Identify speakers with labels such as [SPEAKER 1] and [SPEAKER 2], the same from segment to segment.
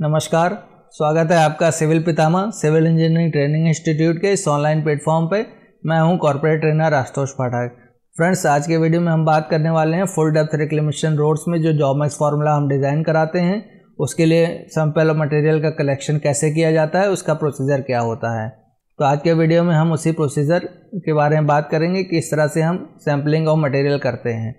[SPEAKER 1] नमस्कार स्वागत है आपका सिविल पितामा सिविल इंजीनियरिंग ट्रेनिंग इंस्टीट्यूट के इस ऑनलाइन प्लेटफॉर्म पे मैं हूं corporate trainer Ashutosh Pathak friends आज के वीडियो में हम बात करने वाले हैं फुल डेप्थ रिक्लेमेशन रोड्स में जो जॉब मैक्स फार्मूला हम डिज़ाइन कराते हैं उसके लिए सैम्पल और मटेरियल का कलेक्शन कैसे किया जाता है उसका प्रोसीजर क्या होता है तो आज के वीडियो में हम उसी प्रोसीजर के बारे में बात करेंगे कि इस तरह से हम सैम्पलिंग और मटेरियल करते हैं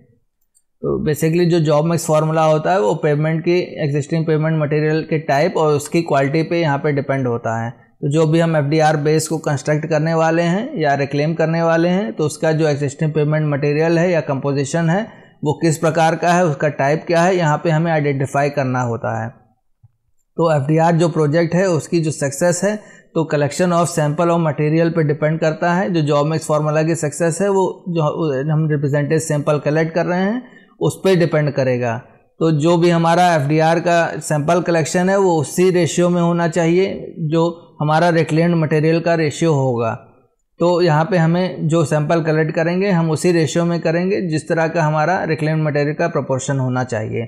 [SPEAKER 1] तो बेसिकली जो जॉब मिक्स फार्मूला होता है वो पेमेंट की एग्जिस्टिंग पेमेंट मटेरियल के टाइप और उसकी क्वालिटी पे यहाँ पे डिपेंड होता है तो जो भी हम एफ बेस को कंस्ट्रक्ट करने वाले हैं या रिक्लेम करने वाले हैं तो उसका जो एग्जिस्टिंग पेमेंट मटेरियल है या कंपोजिशन है वो किस प्रकार का है उसका टाइप क्या है यहाँ पे हमें आइडेंटिफाई करना होता है तो एफ जो प्रोजेक्ट है उसकी जो सक्सेस है तो कलेक्शन ऑफ सैंपल और मटेरियल पे डिपेंड करता है जो जॉब मिक्स फार्मूला की सक्सेस है वो जो हम रिप्रेजेंटेड सैंपल कलेक्ट कर रहे हैं उस पर डिपेंड करेगा तो जो भी हमारा एफ का सैंपल कलेक्शन है वो उसी रेशियो में होना चाहिए जो हमारा रिक्लेंड मटेरियल का रेशियो होगा तो यहाँ पे हमें जो सैंपल कलेक्ट करेंगे हम उसी रेशियो में करेंगे जिस तरह का हमारा रिक्लेंड मटेरियल का प्रोपोर्शन होना चाहिए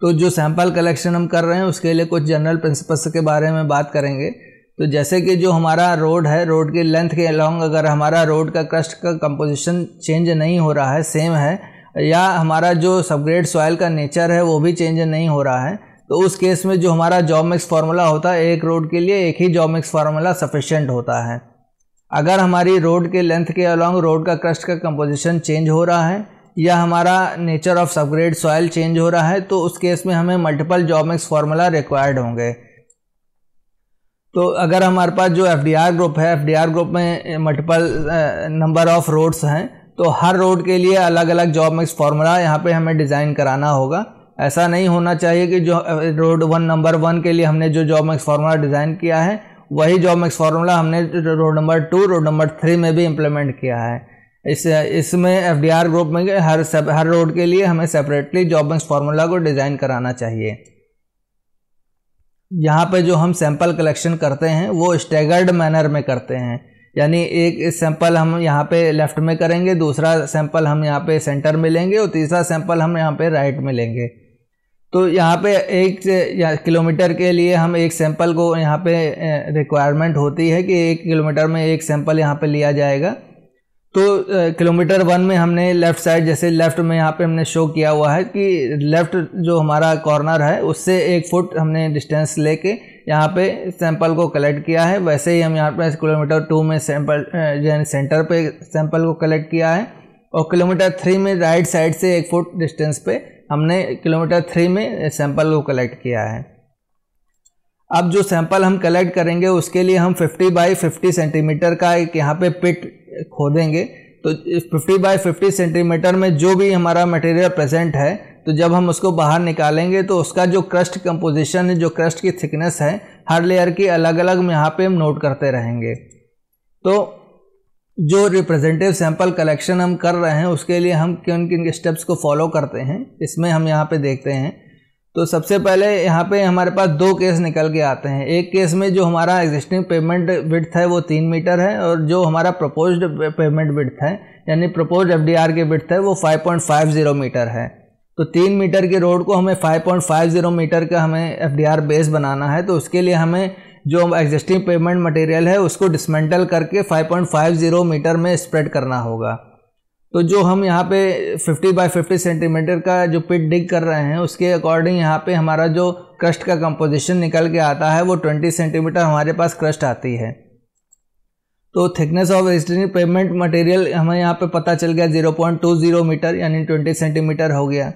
[SPEAKER 1] तो जो सैंपल कलेक्शन हम कर रहे हैं उसके लिए कुछ जनरल प्रिंसिपल्स के बारे में बात करेंगे तो जैसे कि जो हमारा रोड है रोड के लेंथ के अलॉन्ग अगर हमारा रोड का क्रस्ट का कंपोजिशन चेंज नहीं हो रहा है सेम है या हमारा जो सबग्रेड सॉयल का नेचर है वो भी चेंज नहीं हो रहा है तो उस केस में जो हमारा जॉब मिक्स फार्मूला होता है एक रोड के लिए एक ही जॉब मिक्स फार्मूला सफिशेंट होता है अगर हमारी रोड के लेंथ के अलॉन्ग रोड का क्रस्ट का कंपोजिशन चेंज हो रहा है या हमारा nature of subgrade soil change हो रहा है तो उस केस में हमें multiple job mix formula required होंगे तो अगर हमारे पास जो एफ ग्रुप है एफ ग्रुप में मल्टीपल नंबर ऑफ रोड्स हैं तो हर रोड के लिए अलग अलग जॉब मिक्स फार्मूला यहाँ पे हमें डिज़ाइन कराना होगा ऐसा नहीं होना चाहिए कि जो रोड वन नंबर वन के लिए हमने जो जॉब मिक्स फार्मूला डिज़ाइन किया है वही जॉब मिक्स फार्मूला हमने road number two road number three में भी इम्प्लीमेंट किया है इस इसमें एफ ग्रुप में हर सब हर रोड के लिए हमें सेपरेटली जॉब मिक्स फार्मूला को डिज़ाइन कराना चाहिए यहाँ पे जो हम सैंपल कलेक्शन करते हैं वो स्टेगर्ड मैनर में करते हैं यानी एक सैंपल हम यहाँ पे लेफ़्ट में करेंगे दूसरा सैंपल हम यहाँ पे सेंटर में लेंगे और तीसरा सैंपल हम यहाँ पे राइट में लेंगे तो यहाँ पे एक किलोमीटर के लिए हम एक सैंपल को यहाँ पे रिक्वायरमेंट होती है कि एक किलोमीटर में एक सैंपल यहाँ पे लिया जाएगा तो किलोमीटर वन में हमने लेफ़्ट साइड जैसे लेफ़्ट में यहाँ पे हमने शो किया हुआ है कि लेफ़्ट जो हमारा कॉर्नर है उससे एक फुट हमने डिस्टेंस लेके यहाँ पे सैंपल को कलेक्ट किया है वैसे ही हम यहाँ पे किलोमीटर टू में सैंपल यानी सेंटर पे सैंपल को कलेक्ट किया है और किलोमीटर थ्री में राइट साइड से एक फुट डिस्टेंस पे हमने किलोमीटर थ्री में सैंपल को कलेक्ट किया है अब जो सैंपल हम कलेक्ट करेंगे उसके लिए हम 50 बाई 50 सेंटीमीटर का एक यहाँ पे पिट खोदेंगे तो 50 बाई 50 सेंटीमीटर में जो भी हमारा मटेरियल प्रेजेंट है तो जब हम उसको बाहर निकालेंगे तो उसका जो क्रस्ट कंपोजिशन है जो क्रस्ट की थिकनेस है हर लेयर की अलग अलग यहाँ पे हम नोट करते रहेंगे तो जो रिप्रेजेंटेटिव सैंपल कलेक्शन हम कर रहे हैं उसके लिए हम किन किन स्टेप्स को फॉलो करते हैं इसमें हम यहाँ पे देखते हैं तो सबसे पहले यहाँ पे हमारे पास दो केस निकल के आते हैं एक केस में जो हमारा एग्जिस्टिंग पेमेंट विड्थ है वो तीन मीटर है और जो हमारा प्रपोज्ड पेमेंट विड्थ है यानी प्रपोज एफ के विड्थ है वो 5.50 मीटर है तो तीन मीटर के रोड को हमें 5.50 मीटर का हमें एफ बेस बनाना है तो उसके लिए हमें जो एग्जिस्टिंग पेमेंट मटेरियल है उसको डिसमेंटल करके 5.50 मीटर में स्प्रेड करना होगा तो जो हम यहाँ पे 50 बाय 50 सेंटीमीटर का जो पिट डिग कर रहे हैं उसके अकॉर्डिंग यहाँ पे हमारा जो क्रस्ट का कंपोजिशन निकल के आता है वो 20 सेंटीमीटर हमारे पास क्रस्ट आती है तो thickness of existing pavement material हमें यहाँ पे पता चल गया 0.20 मीटर यानी 20 सेंटीमीटर हो गया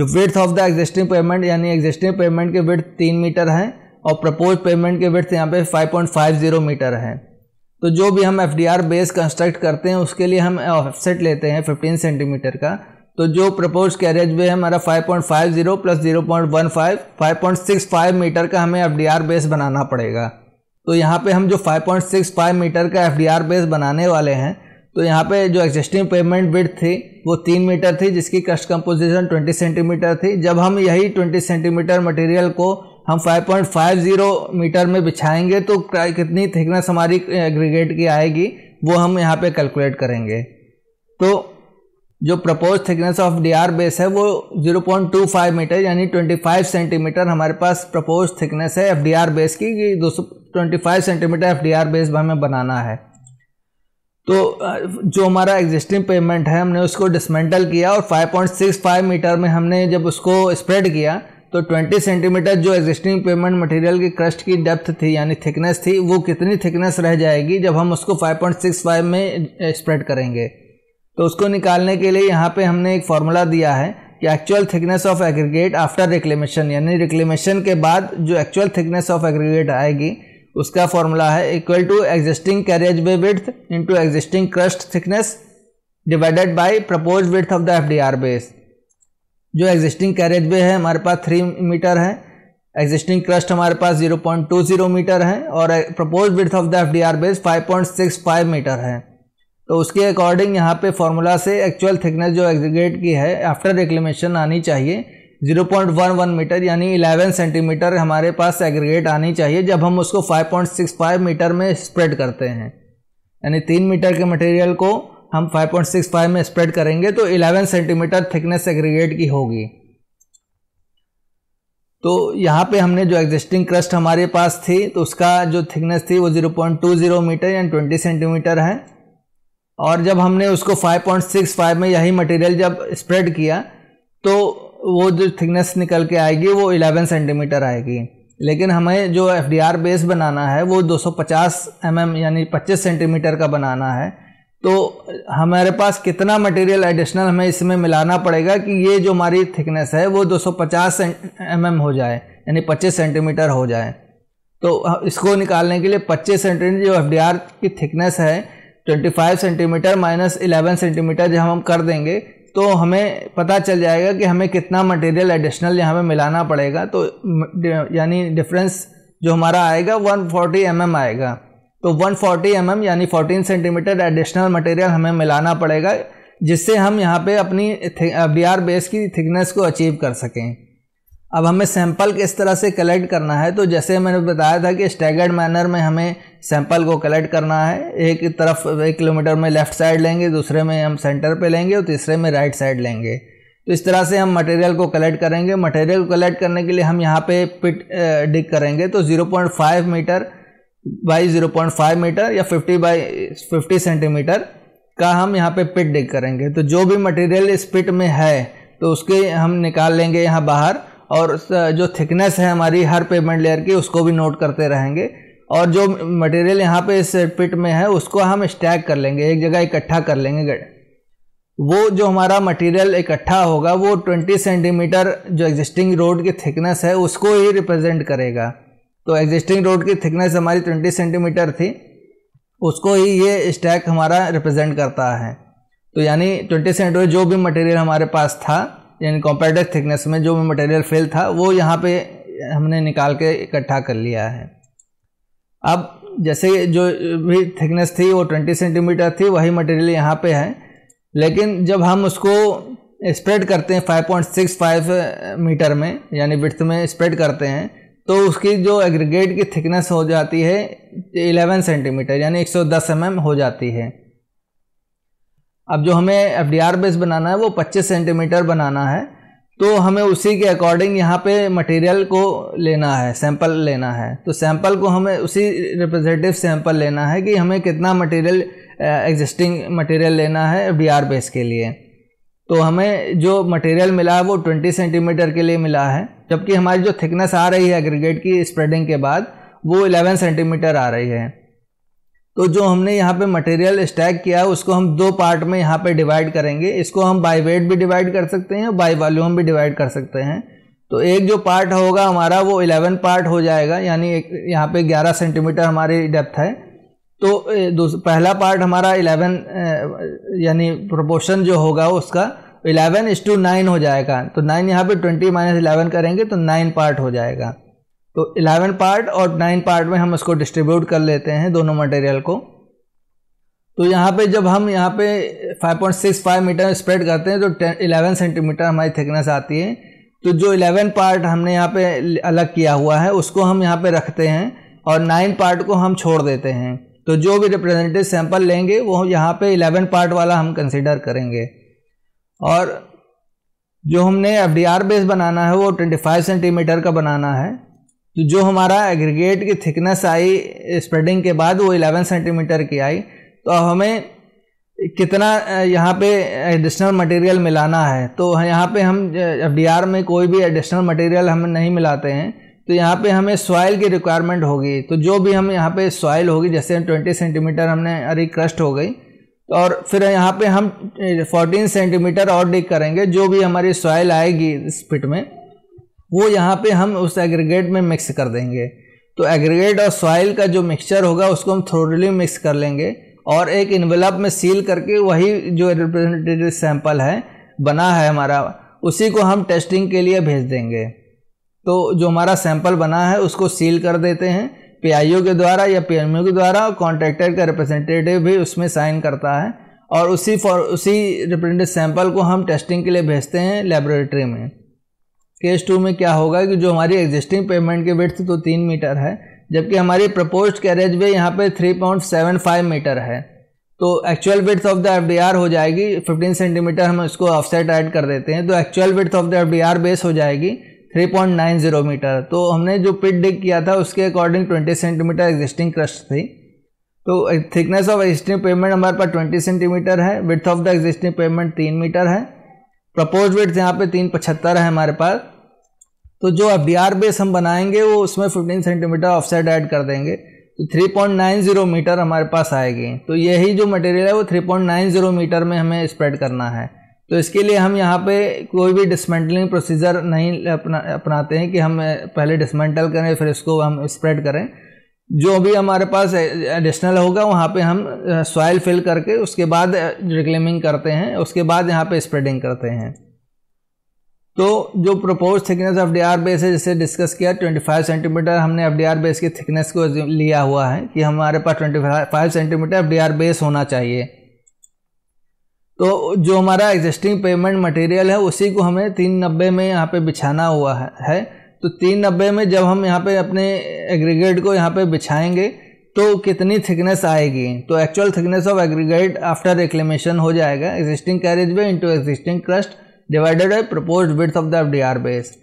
[SPEAKER 1] जो width of the existing pavement यानी एग्जिस्टिंग पेमेंट के विर्थ तीन मीटर हैं और प्रपोज पेमेंट के विर्थ यहाँ पे फाइव मीटर है तो जो भी हम एफ बेस कंस्ट्रक्ट करते हैं उसके लिए हम ऑफसेट लेते हैं फिफ्टीन सेंटीमीटर का तो जो प्रपोज कैरेज वे हमारा 5.50 प्लस जीरो पॉइंट मीटर का हमें एफ बेस बनाना पड़ेगा तो यहाँ पे हम जो 5.65 मीटर का एफ बेस बनाने वाले हैं तो यहाँ पे जो एग्जिस्टिंग पेमेंट बिड थी वो तीन मीटर थी जिसकी कस्ट कंपोजिशन 20 सेंटीमीटर थी जब हम यही 20 सेंटीमीटर मटेरियल को हम 5.50 मीटर में बिछाएंगे तो कितनी थिकनेस हमारी एग्रीगेट की आएगी वो हम यहाँ पे कैलकुलेट करेंगे तो जो propose thickness of D R base है वो 0.25 मीटर यानी 25 सेंटीमीटर हमारे पास प्रपोज थिकनेस है एफ डी आर बेस की कि दो centimetre F D R base हमें बनाना है तो जो हमारा एग्जिस्टिंग पेमेंट है हमने उसको डिसमेंटल किया और 5.65 मीटर में हमने जब उसको स्प्रेड किया तो 20 सेंटीमीटर जो एग्जिस्टिंग पेमेंट मटेरियल की क्रस्ट की डेप्थ थी यानी थिकनेस थी वो कितनी थिकनेस रह जाएगी जब हम उसको 5.65 में स्प्रेड करेंगे तो उसको निकालने के लिए यहाँ पे हमने एक फार्मूला दिया है कि actual thickness of aggregate after reclamation यानी रिक्लेमेशन के बाद जो एक्चुअल थिकनेस ऑफ एग्रीगेट आएगी उसका फॉर्मूला है equal to existing carriageway width into existing crust thickness divided by propose width of the F D R base जो existing carriageway है हमारे पास थ्री मीटर है एग्जिस्टिंग क्रस्ट हमारे पास zero point two zero metre है और propose width of the F D R base five point six five metre है तो उसके अकॉर्डिंग यहाँ पे फॉर्मूला से एक्चुअल थिकनेस जो एग्जीगेट की है आफ्टर रिक्लेमेशन आनी चाहिए zero point one one metre यानी इलेवन सेंटीमीटर हमारे पास एग्रीगेट आनी चाहिए जब हम उसको five point six five metre में स्प्रेड करते हैं यानी तीन मीटर के मटेरियल को हम 5.65 में स्प्रेड करेंगे तो 11 सेंटीमीटर थिकनेस एग्रीगेट की होगी तो यहाँ पे हमने जो एग्जिस्टिंग क्रस्ट हमारे पास थी तो उसका जो थिकनेस थी वो 0.20 मीटर यानी 20 सेंटीमीटर है और जब हमने उसको 5.65 में यही मटेरियल जब स्प्रेड किया तो वो जो थिकनेस निकल के आएगी वो 11 सेंटीमीटर आएगी लेकिन हमें जो एफ बेस बनाना है वो 250 सौ mm यानी 25 सेंटीमीटर का बनाना है तो हमारे पास कितना मटेरियल एडिशनल हमें इसमें मिलाना पड़ेगा कि ये जो हमारी थिकनेस है वो 250 एम mm हो जाए यानी 25 सेंटीमीटर हो जाए तो इसको निकालने के लिए 25 सेंटीमीटर जो एफ की थिकनेस है 25 सेंटीमीटर माइनस 11 सेंटीमीटर जब हम कर देंगे तो हमें पता चल जाएगा कि हमें कितना मटेरियल एडिशनल यहाँ पर मिलाना पड़ेगा तो यानी डिफरेंस जो हमारा आएगा वन फोर्टी mm आएगा तो 140 फोर्टी mm यानी 14 सेंटीमीटर एडिशनल मटेरियल हमें मिलाना पड़ेगा जिससे हम यहाँ पे अपनी डी आर बेस की थिकनेस को अचीव कर सकें अब हमें सैंपल किस तरह से कलेक्ट करना है तो जैसे मैंने बताया था कि स्टैगर्ड मैनर में हमें सैंपल को कलेक्ट करना है एक तरफ एक किलोमीटर में लेफ़्ट साइड लेंगे दूसरे में हम सेंटर पे लेंगे और तीसरे में राइट साइड लेंगे तो इस तरह से हम मटेरियल को कलेक्ट करेंगे मटेरियल को कलेक्ट करने के लिए हम यहाँ पे पिट डिग करेंगे तो 0.5 metre by zero point five metre या फिफ्टी बाई फिफ्टी सेंटीमीटर का हम यहाँ पे पिट डिग करेंगे तो जो भी मटेरियल इस पिट में है तो उसके हम निकाल लेंगे यहाँ बाहर और जो थिकनेस है हमारी हर पेमेंट लेयर की उसको भी नोट करते रहेंगे और जो मटेरियल यहाँ पे इस पिट में है उसको हम स्टैक कर लेंगे एक जगह इकट्ठा कर लेंगे वो जो हमारा मटेरियल इकट्ठा होगा वो 20 सेंटीमीटर जो एग्जिस्टिंग रोड की थिकनेस है उसको ही रिप्रेजेंट करेगा तो एग्जिस्टिंग रोड की थिकनेस हमारी ट्वेंटी सेंटीमीटर थी उसको ही ये स्टैक हमारा रिप्रेजेंट करता है तो यानी ट्वेंटी सेंटीमीटर जो भी मटेरियल हमारे पास था यानी कॉम्पेटिव थिकनेस में जो भी मटेरियल फेल था वो यहाँ पे हमने निकाल के इकट्ठा कर लिया है अब जैसे जो भी थिकनेस थी वो ट्वेंटी सेंटीमीटर थी वही मटेरियल यहाँ पर है लेकिन जब हम उसको स्प्रेड करते हैं 5.65 मीटर में यानी विथ में स्प्रेड करते हैं तो उसकी जो एग्रीगेट की थिकनेस हो जाती है 11 सेंटीमीटर यानी 110 सौ mm हो जाती है अब जो हमें एफ बेस बनाना है वो 25 सेंटीमीटर बनाना है तो हमें उसी के अकॉर्डिंग यहाँ पे मटेरियल को लेना है सैंपल लेना है तो सैंपल को हमें उसी रिप्रेजेंटेटिव सैंपल लेना है कि हमें कितना मटेरियल एग्जिस्टिंग मटेरियल लेना है एफ बेस के लिए तो हमें जो मटेरियल मिला है वो 20 सेंटीमीटर के लिए मिला है जबकि हमारी जो थिकनेस आ रही है एग्रीगेट की स्प्रेडिंग के बाद वो 11 सेंटीमीटर आ रही है तो जो हमने यहाँ पे मटेरियल स्टैक किया उसको हम दो पार्ट में यहाँ पे डिवाइड करेंगे इसको हम बाई वेट भी डिवाइड कर सकते हैं और बाई वॉल्यूम भी डिवाइड कर सकते हैं तो एक जो पार्ट होगा हमारा वो 11 पार्ट हो जाएगा यानी एक यहाँ पे 11 सेंटीमीटर हमारी डेप्थ है तो पहला पार्ट हमारा इलेवन यानी प्रोपोर्शन जो होगा उसका इलेवन इस टू नाइन हो जाएगा तो नाइन यहाँ पे ट्वेंटी माइनस इलेवन करेंगे तो नाइन पार्ट हो जाएगा तो इलेवन पार्ट और नाइन पार्ट में हम उसको डिस्ट्रीब्यूट कर लेते हैं दोनों मटेरियल को तो यहाँ पे जब हम यहाँ पे 5.65 मीटर स्प्रेड करते हैं तो 11 सेंटीमीटर हमारी थिकनेस आती है तो जो 11 पार्ट हमने यहाँ पे अलग किया हुआ है उसको हम यहाँ पे रखते हैं और 9 पार्ट को हम छोड़ देते हैं तो जो भी रिप्रेजेंटेटिव सैंपल लेंगे वो यहाँ पे 11 पार्ट वाला हम कंसिडर करेंगे और जो हमने एफ डी आर बेस बनाना है वो ट्वेंटी फाइव सेंटीमीटर का बनाना है तो जो हमारा एग्रीगेट की थिकनेस आई स्प्रेडिंग के बाद वो इलेवन सेंटीमीटर की आई तो हमें कितना यहाँ पे एडिशनल मटेरियल मिलाना है तो यहाँ पे हम एफ डी आर में कोई भी एडिशनल मटेरियल हम नहीं मिलाते हैं तो यहाँ पे हमें सॉइल की रिक्वायरमेंट होगी तो जो भी हम यहाँ पे सॉइल होगी जैसे 20 सेंटीमीटर हमने अरे क्रस्ट हो गई और फिर यहाँ पे हम 14 सेंटीमीटर और डिग करेंगे जो भी हमारी सॉइल आएगी इस पिट में वो यहाँ पे हम उस एग्रीगेट में मिक्स कर देंगे तो एग्रीगेट और सॉइल का जो मिक्सचर होगा उसको हम थ्रोडली मिक्स कर लेंगे और एक इन्वेलप में सील करके वही जो रिप्रेजेंटेटिव सैंपल है बना है हमारा उसी को हम टेस्टिंग के लिए भेज देंगे तो जो हमारा सैंपल बना है उसको सील कर देते हैं पीआईओ के द्वारा या पीएमओ के द्वारा कॉन्ट्रैक्टर का रिप्रेजेंटेटिव भी उसमें साइन करता है और उसी फॉर उसी रिप्रेजेंटेटिव सैंपल को हम टेस्टिंग के लिए भेजते हैं लेबोरेटरी में केस टू में क्या होगा कि जो हमारी एग्जिस्टिंग पेमेंट की विड्थ तो तीन मीटर है जबकि हमारी प्रपोज कैरेज वे यहाँ पर three point seven five metre है तो actual width of the F हो जाएगी फिफ्टीन सेंटीमीटर हम इसको ऑफसेट ऐड कर देते हैं तो actual width of the F base हो जाएगी 3.90 मीटर तो हमने जो पिट डिग किया था उसके अकॉर्डिंग 20 सेंटीमीटर एग्जिस्टिंग क्रस्ट थी तो थिकनेस ऑफ एग्जिस्टिंग पेमेंट हमारे पास 20 सेंटीमीटर है width of the existing pavement तीन मीटर है प्रपोज विथ यहाँ पे तीन पचहत्तर है हमारे पास तो जो एफ बेस हम बनाएंगे वो उसमें 15 सेंटीमीटर ऑफसेट ऐड कर देंगे तो 3.90 मीटर हमारे पास आएगी तो यही जो मटेरियल है वो 3.90 मीटर में हमें स्प्रेड करना है तो इसके लिए हम यहाँ पे कोई भी डिसमेंटलिंग प्रोसीजर नहीं अपना अपनाते हैं कि हम पहले डिसमेंटल करें फिर इसको हम स्प्रेड करें जो भी हमारे पास एडिशनल होगा वहाँ पे हम सॉइल फिल करके उसके बाद रिक्लेमिंग करते हैं उसके बाद यहाँ पे स्प्रेडिंग करते हैं तो जो propose thickness of D R base है जिसे डिस्कस किया 25 सेंटीमीटर हमने एफ डी आर बेस की थिकनेस को लिया हुआ है कि हमारे पास 25 centimetre F D R base होना चाहिए तो जो हमारा एग्जिस्टिंग पेमेंट मटेरियल है उसी को हमें तीन नब्बे में यहाँ पे बिछाना हुआ है, है तो तीन नब्बे में जब हम यहाँ पे अपने एग्रीगेट को यहाँ पे बिछाएंगे तो कितनी थिकनेस आएगी तो actual thickness of aggregate after reclamation हो जाएगा existing carriageway into existing crust divided by propose width of the F D R base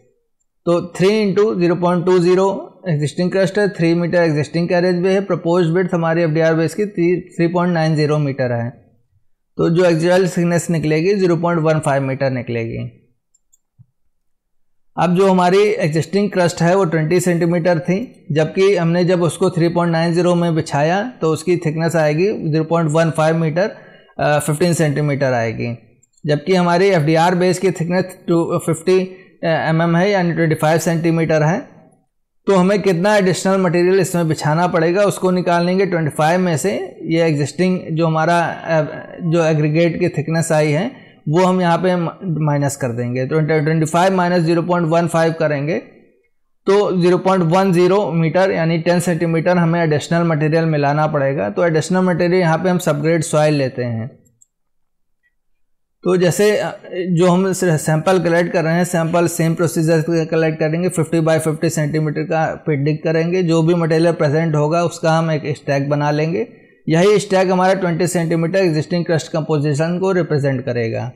[SPEAKER 1] तो three into zero point two zero existing crust है three metre existing carriageway है propose width हमारी F D R base की three point nine zero metre है तो जो actual thickness निकलेगी 0.15 metre निकलेगी अब जो हमारी एग्जिस्टिंग क्रस्ट है वो 20 सेंटीमीटर थी जबकि हमने जब उसको 3.90 में बिछाया तो उसकी थिकनेस आएगी 0.15 मीटर फिफ्टीन 15 सेंटीमीटर आएगी जबकि हमारी एफ बेस की thickness two fifty M M है यानी 25 सेंटीमीटर है तो हमें कितना एडिशनल मटेरियल इसमें बिछाना पड़ेगा उसको निकाल लेंगे 25 में से ये एग्जिस्टिंग जो हमारा जो एग्रीगेट की थिकनेस आई है वो हम यहाँ पे माइनस कर देंगे तो twenty five minus zero point one five करेंगे तो zero point one zero metre यानी टेन सेंटीमीटर हमें एडिशनल मटेरियल मिलाना पड़ेगा तो एडिशनल मटेरियल यहाँ पे हम सबग्रेड सॉइल लेते हैं तो जैसे जो हम सैंपल कलेक्ट कर रहे हैं सैंपल सेम प्रोसीजर से कलेक्ट करेंगे 50 बाय 50 सेंटीमीटर का पिडिक करेंगे जो भी मटेरियल प्रेजेंट होगा उसका हम एक स्टैक बना लेंगे यही स्टैक हमारा 20 सेंटीमीटर एग्जिस्टिंग क्रस्ट कंपोजिशन को रिप्रेजेंट करेगा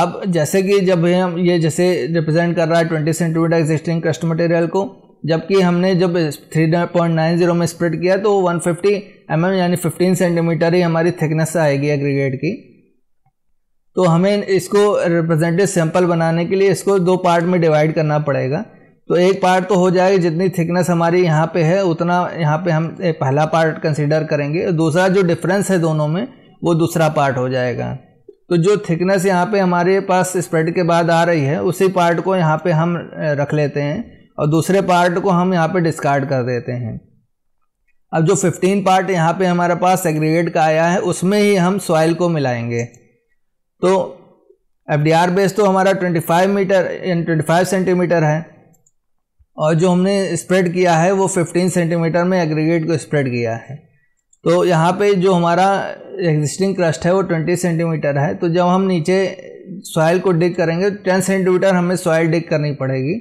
[SPEAKER 1] अब जैसे कि जब हम ये जैसे रिप्रेजेंट कर रहा है twenty centimetre existing crust material को जबकि हमने जब थ्री पॉइंट नाइन जीरो में स्प्रेड किया तो वन फिफ्टी एम एम यानी फिफ्टीन सेंटीमीटर ही हमारी थिकनेस आएगी एग्रीगेट की तो हमें इसको रिप्रेजेंटेटिव सैंपल बनाने के लिए इसको दो पार्ट में डिवाइड करना पड़ेगा तो एक पार्ट तो हो जाएगा जितनी थिकनेस हमारी यहाँ पे है उतना यहाँ पे हम पहला पार्ट कंसिडर करेंगे दूसरा जो डिफरेंस है दोनों में वो दूसरा पार्ट हो जाएगा तो जो थिकनेस यहाँ पे हमारे पास स्प्रेड के बाद आ रही है उसी पार्ट को यहाँ पे हम रख लेते हैं और दूसरे पार्ट को हम यहाँ पे डिस्कार्ड कर देते हैं अब जो 15 पार्ट यहाँ पे हमारे पास एग्रीगेट का आया है उसमें ही हम सॉइल को मिलाएंगे तो एफ बेस तो हमारा 25 मीटर 25 सेंटीमीटर है और जो हमने स्प्रेड किया है वो 15 सेंटीमीटर में एग्रीगेट को स्प्रेड किया है तो यहाँ पे जो हमारा एग्जिस्टिंग क्रस्ट है वो 20 सेंटीमीटर है तो जब हम नीचे सॉइल को डिग करेंगे तो 10 सेंटीमीटर हमें सॉइल डिग करनी पड़ेगी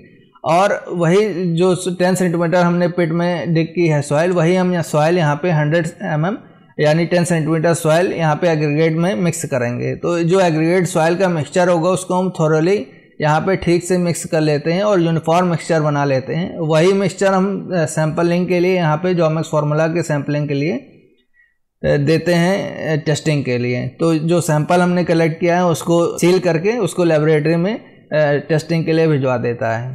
[SPEAKER 1] और वही जो 10 सेंटीमीटर हमने पिट में डिग की है सॉइल वही हम यहाँ सॉइल यहाँ पे 100 एम mm यानी टेन सेंटीमीटर सॉयल यहाँ पे एग्रीगेट में मिक्स करेंगे तो जो एग्रीगेट सॉयल का मिक्सचर होगा उसको हम थोरली यहाँ पे ठीक से मिक्स कर लेते हैं और यूनिफॉर्म मिक्सचर बना लेते हैं वही मिक्सचर हम सैम्पलिंग के लिए यहाँ पे जॉमिक्स फार्मूला के सैम्पलिंग के लिए देते हैं टेस्टिंग के लिए तो जो सैंपल हमने कलेक्ट किया है उसको सील करके उसको लेबोरेटरी में टेस्टिंग के लिए भिजवा देता है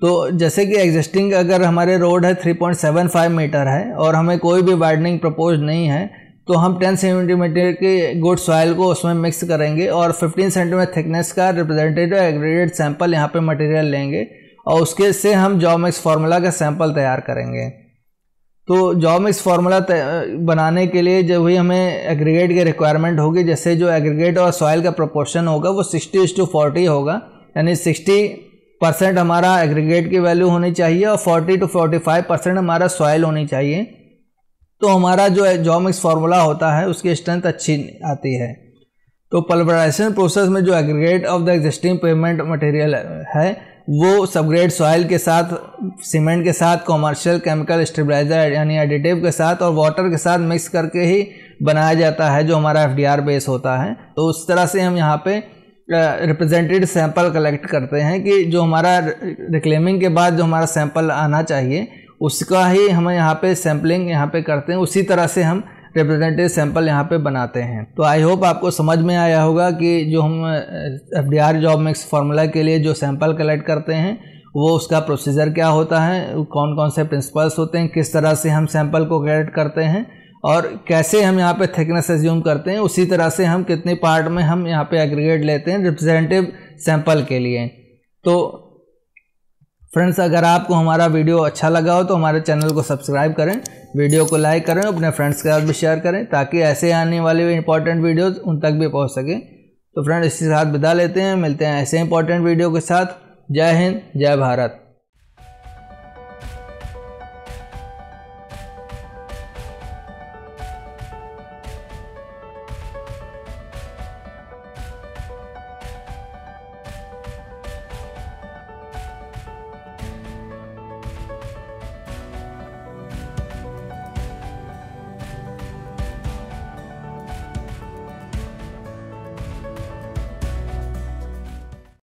[SPEAKER 1] तो जैसे कि एग्जिस्टिंग अगर हमारे रोड है 3.75 मीटर है और हमें कोई भी वाइडनिंग प्रपोज नहीं है तो हम 10 सेंटीमीटर के गुड सॉयल को उसमें मिक्स करेंगे और 15 सेंटीमीटर थिकनेस का रिप्रेजेंटेटिव एग्रीडेड सैंपल यहाँ पे मटेरियल लेंगे और उसके से हम जॉमिक्स फार्मूला का सैंपल तैयार करेंगे तो जॉमिक्स फार्मूला बनाने के लिए जब भी हमें एग्रीगेट की रिक्वायरमेंट होगी जैसे जो एग्रीगेट और सॉयल का प्रपोर्शन होगा वो सिक्सटी टू फोर्टी होगा यानी सिक्सटी परसेंट हमारा एग्रीगेट की वैल्यू होनी चाहिए और 40 टू 45 परसेंट हमारा सॉयल होनी चाहिए तो हमारा जो जॉमिक्स फार्मूला होता है उसकी स्ट्रेंथ अच्छी आती है तो पल्वराइजेशन प्रोसेस में जो aggregate of the existing pavement material है वो सबग्रेड सॉइल के साथ सीमेंट के साथ कॉमर्शियल केमिकल स्टेबलाइजर यानी एडिटिव के साथ और वाटर के साथ मिक्स करके ही बनाया जाता है जो हमारा एफ बेस होता है तो उस तरह से हम यहाँ पे रिप्रेजेंटेटिव सैंपल कलेक्ट करते हैं कि जो हमारा रिक्लेमिंग के बाद जो हमारा सैंपल आना चाहिए उसका ही हम यहाँ पे सैम्पलिंग यहाँ पे करते हैं उसी तरह से हम रिप्रेजेंटेटिव सैंपल यहाँ पे बनाते हैं तो आई होप आपको समझ में आया होगा कि जो हम एफ जॉब मिक्स फार्मूला के लिए जो सैंपल कलेक्ट करते हैं वो उसका प्रोसीजर क्या होता है कौन कौन से प्रिंसिपल्स होते हैं किस तरह से हम सैंपल को कलेक्ट करते हैं और कैसे हम यहाँ पे थिकनेस एज्यूम करते हैं उसी तरह से हम कितने पार्ट में हम यहाँ पे एग्रीगेट लेते हैं रिप्रेजेंटेटिव सैंपल के लिए तो फ्रेंड्स अगर आपको हमारा वीडियो अच्छा लगा हो तो हमारे चैनल को सब्सक्राइब करें वीडियो को लाइक करें अपने फ्रेंड्स के साथ भी शेयर करें ताकि ऐसे आने वाले इंपॉर्टेंट वीडियोज़ उन तक भी पहुँच सकें तो फ्रेंड्स इसी के साथ बिता लेते हैं मिलते हैं ऐसे इंपॉर्टेंट वीडियो के साथ जय हिंद जय भारत